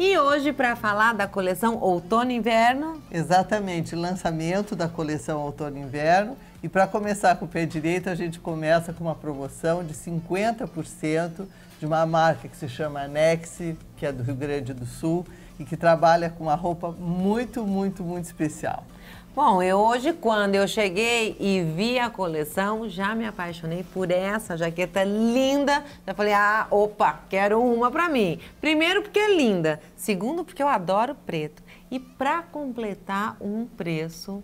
E hoje, para falar da coleção Outono Inverno. Exatamente, lançamento da coleção Outono Inverno. E para começar com o pé direito, a gente começa com uma promoção de 50% de uma marca que se chama Nexi, que é do Rio Grande do Sul e que trabalha com uma roupa muito, muito, muito especial. Bom, eu hoje, quando eu cheguei e vi a coleção, já me apaixonei por essa jaqueta linda. Já falei, ah, opa, quero uma para mim. Primeiro, porque é linda. Segundo, porque eu adoro preto. E para completar, um preço.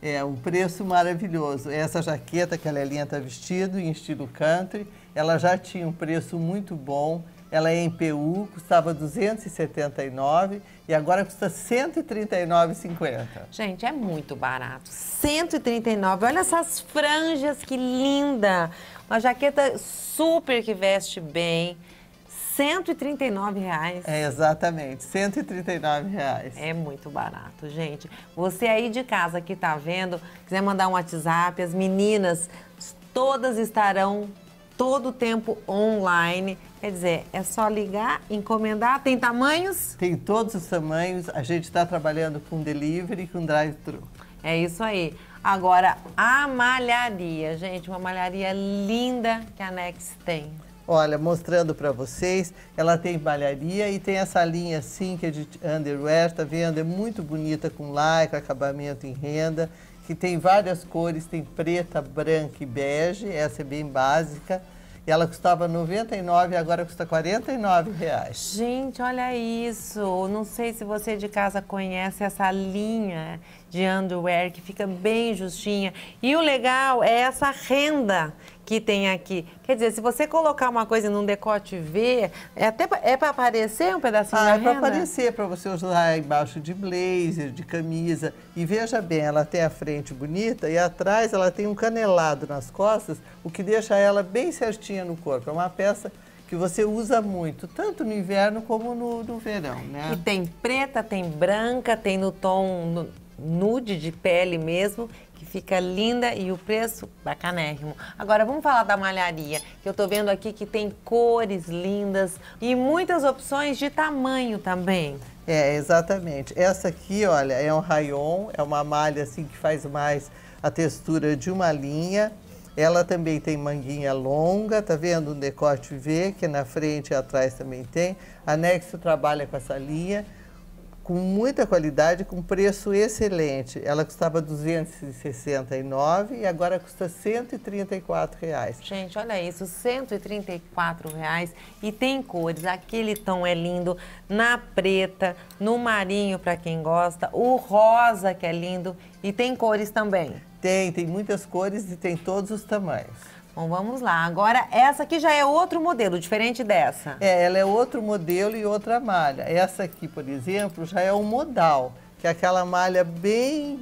É, um preço maravilhoso. Essa jaqueta que a Lelinha está vestindo em estilo country, ela já tinha um preço muito bom ela é em PU, custava 279 e agora custa 139,50. Gente, é muito barato. 139. Olha essas franjas que linda. Uma jaqueta super que veste bem. 139 reais. É, exatamente, 139 reais. É muito barato, gente. Você aí de casa que está vendo, quiser mandar um WhatsApp, as meninas todas estarão todo o tempo online. Quer dizer, é só ligar, encomendar. Tem tamanhos? Tem todos os tamanhos. A gente está trabalhando com delivery e com drive-thru. É isso aí. Agora, a malharia, gente, uma malharia linda que a Nex tem. Olha, mostrando para vocês, ela tem malharia e tem essa linha assim que é de underwear, tá vendo? É muito bonita com lycra, acabamento em renda que tem várias cores, tem preta, branca e bege, essa é bem básica. E ela custava 99 e agora custa 49 reais. Gente, olha isso. Não sei se você de casa conhece essa linha de underwear, que fica bem justinha. E o legal é essa renda que tem aqui. Quer dizer, se você colocar uma coisa num decote V, é até é para aparecer um pedacinho ah, é para aparecer, para você usar embaixo de blazer, de camisa. E veja bem, ela tem a frente bonita e atrás ela tem um canelado nas costas, o que deixa ela bem certinha no corpo. É uma peça que você usa muito, tanto no inverno como no, no verão, né? E tem preta, tem branca, tem no tom... No nude de pele mesmo, que fica linda e o preço bacanérrimo. Agora vamos falar da malharia, que eu tô vendo aqui que tem cores lindas e muitas opções de tamanho também. É, exatamente. Essa aqui, olha, é um rayon, é uma malha assim que faz mais a textura de uma linha. Ela também tem manguinha longa, tá vendo? Um decote V, que na frente e atrás também tem. Anexo trabalha com essa linha com muita qualidade, com preço excelente. Ela custava 269 e agora custa 134 reais. Gente, olha isso, 134 reais e tem cores. Aquele tom é lindo na preta, no marinho para quem gosta, o rosa que é lindo e tem cores também. Tem, tem muitas cores e tem todos os tamanhos. Bom, vamos lá. Agora, essa aqui já é outro modelo, diferente dessa. É, ela é outro modelo e outra malha. Essa aqui, por exemplo, já é um modal, que é aquela malha bem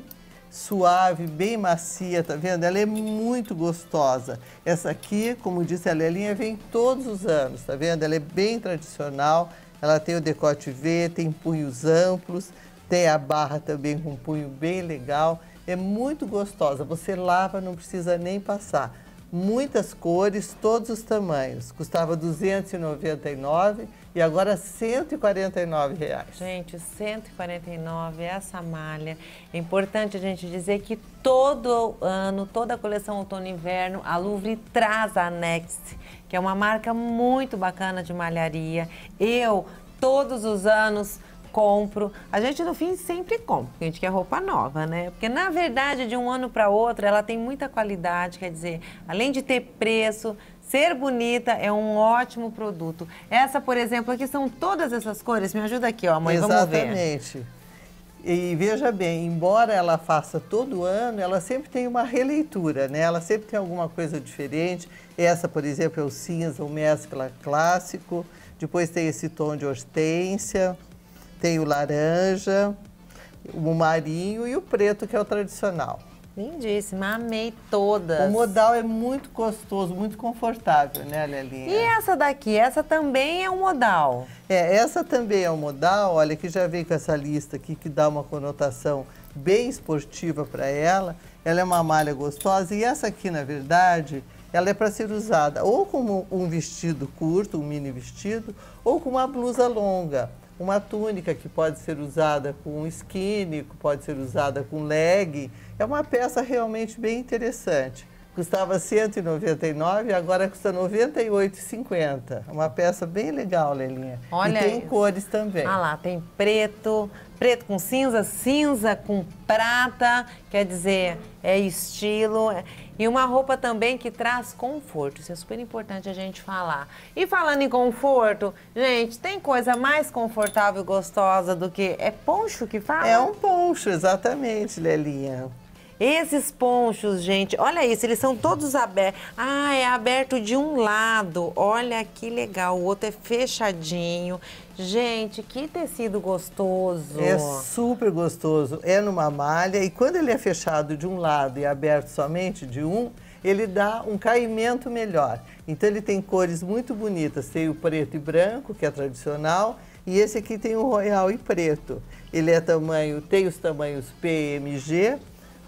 suave, bem macia, tá vendo? Ela é muito gostosa. Essa aqui, como disse a Lelinha, vem todos os anos, tá vendo? Ela é bem tradicional, ela tem o decote V, tem punhos amplos, tem a barra também com punho bem legal. É muito gostosa, você lava, não precisa nem passar muitas cores, todos os tamanhos. Custava 299 e agora 149 reais. Gente, 149 é essa malha. É importante a gente dizer que todo ano, toda a coleção outono e inverno, a Louvre traz a Next, que é uma marca muito bacana de malharia. Eu todos os anos compro. A gente no fim sempre compra, porque a gente quer roupa nova, né? Porque na verdade, de um ano para outro, ela tem muita qualidade, quer dizer, além de ter preço, ser bonita é um ótimo produto. Essa, por exemplo, aqui são todas essas cores. Me ajuda aqui, ó, mãe, Exatamente. vamos ver. Exatamente. E veja bem, embora ela faça todo ano, ela sempre tem uma releitura, né? Ela sempre tem alguma coisa diferente. Essa, por exemplo, é o cinza, o mescla clássico. Depois tem esse tom de hortênsia. Tem o laranja, o marinho e o preto, que é o tradicional. Lindíssima, amei todas. O modal é muito gostoso, muito confortável, né, Lelinha? E essa daqui, essa também é um modal? É, essa também é um modal, olha, que já vem com essa lista aqui, que dá uma conotação bem esportiva para ela. Ela é uma malha gostosa e essa aqui, na verdade, ela é para ser usada ou como um vestido curto, um mini vestido, ou com uma blusa longa uma túnica que pode ser usada com skinny, pode ser usada com leg. É uma peça realmente bem interessante custava R$ e agora custa R$ 98,50. Uma peça bem legal, Lelinha. Olha e tem isso. cores também. Ah lá, tem preto, preto com cinza, cinza com prata, quer dizer, é estilo. E uma roupa também que traz conforto, isso é super importante a gente falar. E falando em conforto, gente, tem coisa mais confortável e gostosa do que... É poncho que fala? É um poncho, exatamente, Lelinha esses ponchos, gente, olha isso, eles são todos abertos. Ah, é aberto de um lado. Olha que legal. O outro é fechadinho. Gente, que tecido gostoso. É super gostoso. É numa malha e quando ele é fechado de um lado e aberto somente de um, ele dá um caimento melhor. Então ele tem cores muito bonitas. Tem o preto e branco, que é tradicional, e esse aqui tem o royal e preto. Ele é tamanho, tem os tamanhos PMG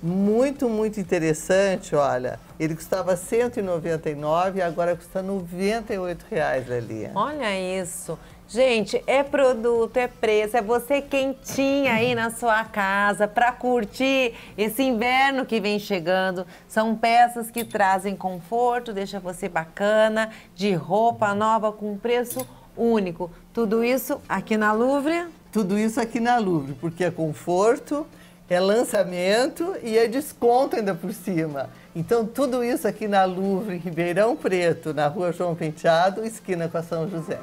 muito, muito interessante, olha. Ele custava 199 e agora custa 98 reais, ali Olha isso. Gente, é produto, é preço, é você quentinha aí na sua casa para curtir esse inverno que vem chegando. São peças que trazem conforto, deixa você bacana, de roupa nova com preço único. Tudo isso aqui na Louvre? Tudo isso aqui na Louvre, porque é conforto, é lançamento e é desconto ainda por cima. Então, tudo isso aqui na Louvre, em Ribeirão Preto, na rua João Penteado, esquina com a São José.